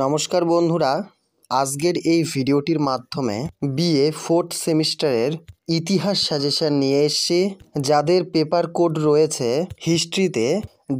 নমস্কার বন্ধুরা আজকের এই ভিডিওটির মাধ্যমে বিএ ফোর্থ সেমিস্টারের ইতিহাস সাজেশন নিয়ে এসছি যাদের পেপার কোড রয়েছে হিস্ট্রিতে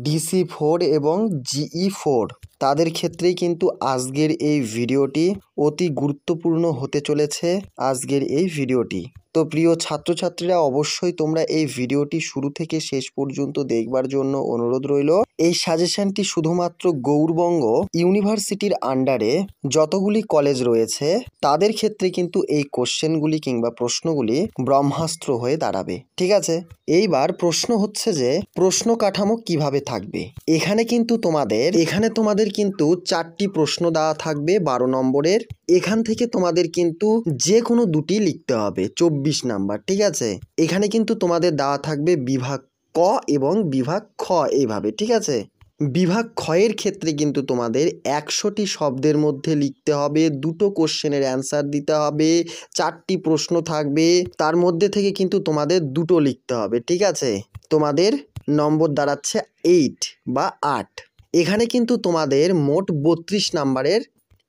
ডিসি ফোর এবং জিই ফোর তাদের ক্ষেত্রেই কিন্তু আজকের এই ভিডিওটি অতি গুরুত্বপূর্ণ হতে চলেছে আজকের এই ভিডিওটি তো প্রিয় ছাত্রছাত্রীরা অবশ্যই তোমরা এই ভিডিওটি শুরু থেকে শেষ পর্যন্ত দেখবার জন্য অনুরোধ রইল এই সাজেশনটি শুধুমাত্র গৌরবঙ্গ ইউনিভার্সিটির আন্ডারে যতগুলি কলেজ রয়েছে তাদের ক্ষেত্রে কিন্তু এই কোশ্চেনগুলি কিংবা প্রশ্নগুলি ব্রহ্মাস্ত্র হয়ে দাঁড়াবে ঠিক আছে এইবার প্রশ্ন হচ্ছে যে প্রশ্ন কাঠামো কিভাবে থাকবে এখানে কিন্তু তোমাদের এখানে তোমাদের কিন্তু চারটি প্রশ্ন দেওয়া থাকবে বারো নম্বরের এখান থেকে তোমাদের কিন্তু যে কোনো দুটি লিখতে হবে চব্বিশ নাম্বার ঠিক আছে এখানে কিন্তু তোমাদের দেওয়া থাকবে বিভাগ ক এবং বিভাগ খ এইভাবে ঠিক আছে বিভাগ ক্ষয়ের ক্ষেত্রে কিন্তু তোমাদের একশোটি শব্দের মধ্যে লিখতে হবে দুটো কোশ্চেনের অ্যান্সার দিতে হবে চারটি প্রশ্ন থাকবে তার মধ্যে থেকে কিন্তু তোমাদের দুটো লিখতে হবে ঠিক আছে তোমাদের নম্বর দাঁড়াচ্ছে এইট বা আট এখানে কিন্তু তোমাদের মোট বত্রিশ নাম্বারের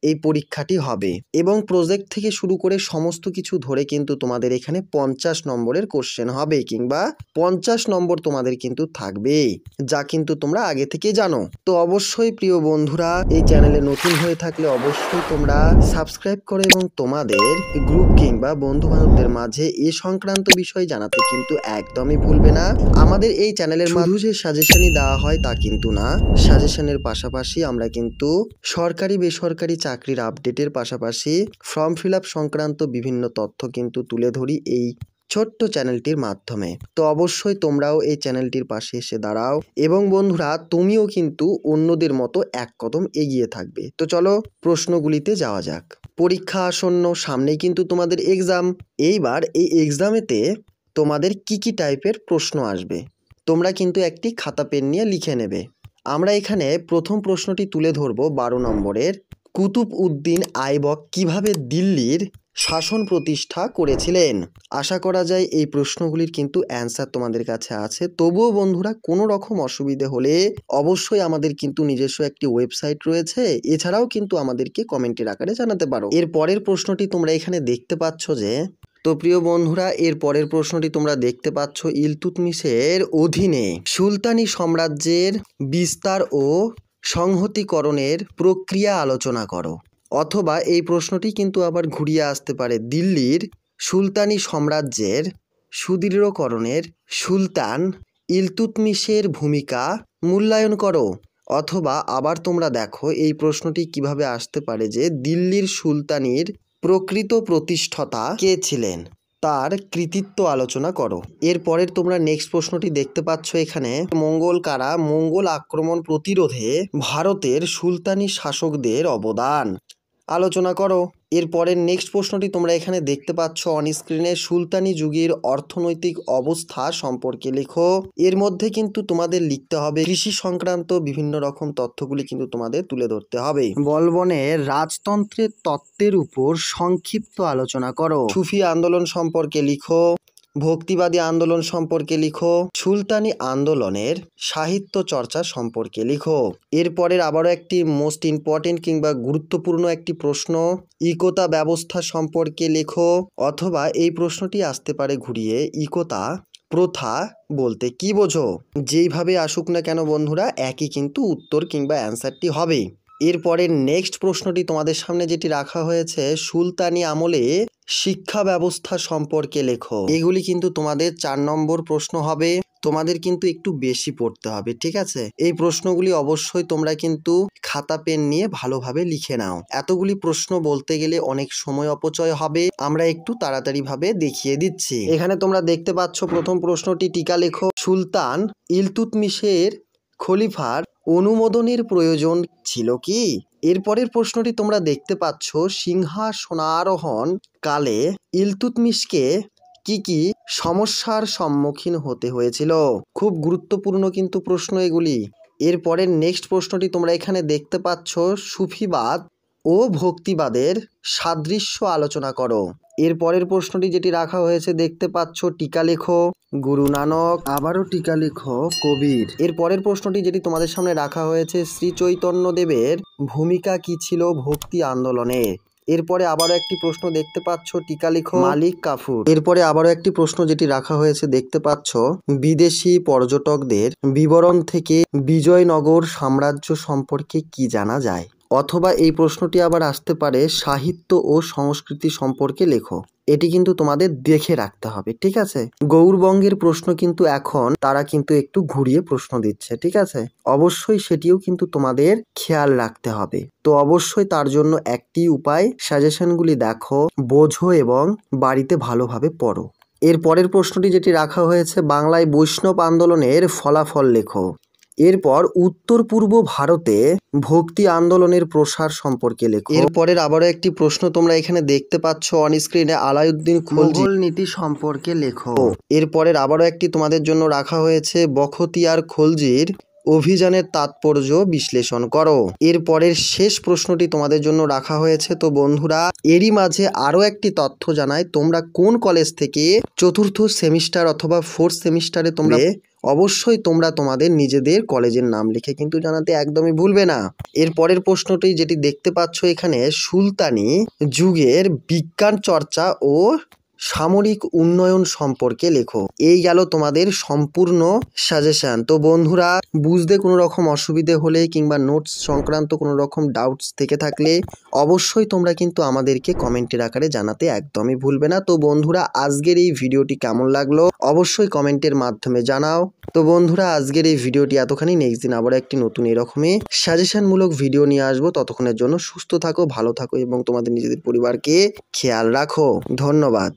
এই পরীক্ষাটি হবে এবং প্রজেক্ট থেকে শুরু করে সমস্ত কিছু ধরে কিন্তু তোমাদের এখানে পঞ্চাশ নম্বরের কোশ্চেন হবে কিংবা পঞ্চাশ নম্বর তোমাদের কিন্তু থাকবেই যা কিন্তু তোমরা আগে থেকে জানো তো অবশ্যই প্রিয় বন্ধুরা এই চ্যানেলে নতুন হয়ে থাকলে অবশ্যই তোমরা সাবস্ক্রাইব করে এবং তোমাদের গ্রুপ কিংবা বন্ধু বান্ধবদের মাঝে এ সংক্রান্ত বিষয় জানাতে কিন্তু একদমই ভুলবে না আমাদের এই চ্যানেলের মাধ্যমে যে সাজেশনই দেওয়া হয় তা কিন্তু না সাজেশনের পাশাপাশি আমরা কিন্তু সরকারি বেসরকারি চাকরি চাকরির আপডেটের পাশাপাশি ফর্ম ফিল সংক্রান্ত বিভিন্ন তথ্য কিন্তু তুলে ধরি এই ছোট্ট চ্যানেলটির মাধ্যমে তো অবশ্যই তোমরাও এই চ্যানেলটির পাশে এসে দাঁড়াও এবং বন্ধুরা তুমিও কিন্তু অন্যদের মতো এক কদম এগিয়ে থাকবে তো চলো প্রশ্নগুলিতে যাওয়া যাক পরীক্ষা আসন্ন সামনেই কিন্তু তোমাদের এক্সাম এইবার এই এক্সামেতে তোমাদের কি কি টাইপের প্রশ্ন আসবে তোমরা কিন্তু একটি খাতা পেন নিয়ে লিখে নেবে আমরা এখানে প্রথম প্রশ্নটি তুলে ধরবো বারো নম্বরের কুতুব উদ্দিন আইবক কিভাবে দিল্লির শাসন প্রতিষ্ঠা করেছিলেন আশা করা যায় এই প্রশ্নগুলির কিন্তু অ্যান্সার তোমাদের কাছে আছে তবুও বন্ধুরা কোনো রকম অসুবিধে হলে অবশ্যই আমাদের কিন্তু নিজস্ব একটি ওয়েবসাইট রয়েছে এছাড়াও কিন্তু আমাদেরকে কমেন্টের আকারে জানাতে পারো এর পরের প্রশ্নটি তোমরা এখানে দেখতে পাচ্ছ যে তো প্রিয় বন্ধুরা এর পরের প্রশ্নটি তোমরা দেখতে পাচ্ছ ইলতুতমিশের অধীনে সুলতানি সাম্রাজ্যের বিস্তার ও সংহতিকরণের প্রক্রিয়া আলোচনা করো অথবা এই প্রশ্নটি কিন্তু আবার ঘুরিয়ে আসতে পারে দিল্লির সুলতানি সাম্রাজ্যের সুদৃঢ়করণের সুলতান ইলতুতমিশের ভূমিকা মূল্যায়ন করো অথবা আবার তোমরা দেখো এই প্রশ্নটি কিভাবে আসতে পারে যে দিল্লির সুলতানির প্রকৃত প্রতিষ্ঠাতা কে ছিলেন তার কৃতিত্ব আলোচনা করো এরপরের তোমরা নেক্সট প্রশ্নটি দেখতে পাচ্ছ এখানে মঙ্গল কারা মঙ্গল আক্রমণ প্রতিরোধে ভারতের সুলতানি শাসকদের অবদান আলোচনা করো এরপরের নেক্সট প্রশ্নটি তোমরা এখানে দেখতে পাচ্ছ অন স্ক্রিনে সুলতানি যুগের অর্থনৈতিক অবস্থা সম্পর্কে লেখো এর মধ্যে কিন্তু তোমাদের লিখতে হবে কৃষি সংক্রান্ত বিভিন্ন রকম তথ্যগুলি কিন্তু তোমাদের তুলে ধরতে হবে বলবনে রাজতন্ত্রের তত্ত্বের উপর সংক্ষিপ্ত আলোচনা করো সুফি আন্দোলন সম্পর্কে লিখো ভক্তিবাদী আন্দোলন সম্পর্কে লিখো সুলতানি আন্দোলনের সাহিত্য চর্চা সম্পর্কে লিখো এরপরের আবারও একটি মোস্ট ইম্পর্টেন্ট কিংবা গুরুত্বপূর্ণ একটি প্রশ্ন ইকোতা ব্যবস্থা সম্পর্কে লেখো অথবা এই প্রশ্নটি আসতে পারে ঘুরিয়ে ইকোতা প্রথা বলতে কি বোঝো যেইভাবে আসুক না কেন বন্ধুরা একই কিন্তু উত্তর কিংবা অ্যান্সারটি হবে এরপরে নেক্সট প্রশ্নটি তোমাদের সামনে যেটি রাখা হয়েছে সুলতানি আমলে শিক্ষা ব্যবস্থা সম্পর্কে লেখো এগুলি কিন্তু তোমাদের চার নম্বর প্রশ্ন হবে তোমাদের কিন্তু একটু বেশি পড়তে হবে ঠিক আছে এই প্রশ্নগুলি অবশ্যই তোমরা কিন্তু খাতা পেন নিয়ে ভালোভাবে লিখে নাও এতগুলি প্রশ্ন বলতে গেলে অনেক সময় অপচয় হবে আমরা একটু তাড়াতাড়ি ভাবে দেখিয়ে দিচ্ছি এখানে তোমরা দেখতে পাচ্ছ প্রথম প্রশ্নটি টিকা লেখো সুলতান ইলতুতমিশের খলিফার অনুমোদনের প্রয়োজন ছিল কি এরপরের প্রশ্নটি তোমরা দেখতে পাচ্ছ সিংহাসনারোহণ কালে ইলতুতমিশকে কি কি সমস্যার সম্মুখীন হতে হয়েছিল খুব গুরুত্বপূর্ণ কিন্তু প্রশ্ন এগুলি এরপরের নেক্সট প্রশ্নটি তোমরা এখানে দেখতে পাচ্ছ সুফিবাদ ও ভক্তিবাদের সাদৃশ্য আলোচনা করো এরপরের প্রশ্নটি যেটি রাখা হয়েছে দেখতে পাচ্ছ টিকা লেখো গুরু নানক আবারও টিকা লেখো কবির এর পরের প্রশ্নটি যেটি তোমাদের সামনে রাখা হয়েছে শ্রী চৈতন্য দেবের ভূমিকা কি ছিল ভক্তি আন্দোলনে এরপরে আবারও একটি প্রশ্ন দেখতে পাচ্ছ টিকা লেখো মালিক কাফুর এরপরে আবারও একটি প্রশ্ন যেটি রাখা হয়েছে দেখতে পাচ্ছ বিদেশি পর্যটকদের বিবরণ থেকে বিজয়নগর সাম্রাজ্য সম্পর্কে কি জানা যায় অথবা এই প্রশ্নটি আবার আসতে পারে সাহিত্য ও সংস্কৃতি সম্পর্কে লেখো এটি কিন্তু তোমাদের দেখে রাখতে হবে ঠিক আছে গৌরবঙ্গের প্রশ্ন কিন্তু এখন তারা কিন্তু একটু ঘুরিয়ে প্রশ্ন দিচ্ছে ঠিক আছে অবশ্যই সেটিও কিন্তু তোমাদের খেয়াল রাখতে হবে তো অবশ্যই তার জন্য একটি উপায় সাজেশনগুলি দেখো বোঝো এবং বাড়িতে ভালোভাবে পড়ো এর পরের প্রশ্নটি যেটি রাখা হয়েছে বাংলায় বৈষ্ণব আন্দোলনের ফলাফল লেখো এরপর উত্তর পূর্ব ভারতে ভক্তি আন্দোলনের প্রসার সম্পর্কে লেখো এরপরের আবারও একটি প্রশ্ন তোমরা এখানে দেখতে পাচ্ছ অন স্ক্রিনে আলাউদ্দিন খোলজি নীতি সম্পর্কে লেখো এরপরের আবারও একটি তোমাদের জন্য রাখা হয়েছে বখতিয়ার খোলজির অভিযানের তাৎপর্য বিশ্লেষণ করো এরপরের শেষ প্রশ্নটি তোমাদের জন্য রাখা হয়েছে তো বন্ধুরা এরই মাঝে আরও একটি তথ্য জানায় তোমরা কোন কলেজ থেকে চতুর্থ সেমিস্টার অথবা ফোর্থ সেমিস্টারে তোমরা অবশ্যই তোমরা তোমাদের নিজেদের কলেজের নাম লিখে কিন্তু জানাতে একদমই ভুলবে না এর পরের প্রশ্নটি যেটি দেখতে পাচ্ছ এখানে সুলতানি যুগের বিজ্ঞান চর্চা ও সামরিক উন্নয়ন সম্পর্কে লেখো এই গেল তোমাদের সম্পূর্ণ সাজেশান তো বন্ধুরা বুঝতে কোনো রকম অসুবিধে হলে কিংবা নোটস সংক্রান্ত কোনো রকম ডাউটস থেকে থাকলে অবশ্যই তোমরা কিন্তু আমাদেরকে কমেন্টের আকারে জানাতে একদমই ভুলবে না তো বন্ধুরা আজকের এই ভিডিওটি কেমন লাগলো অবশ্যই কমেন্টের মাধ্যমে জানাও তো বন্ধুরা আজকের এই ভিডিওটি এতখানি নেক্সট দিন আবার একটি নতুন এরকমই সাজেশনমূলক ভিডিও নিয়ে আসবো ততক্ষণের জন্য সুস্থ থাকো ভালো থাকো এবং তোমাদের নিজেদের পরিবারকে খেয়াল রাখো ধন্যবাদ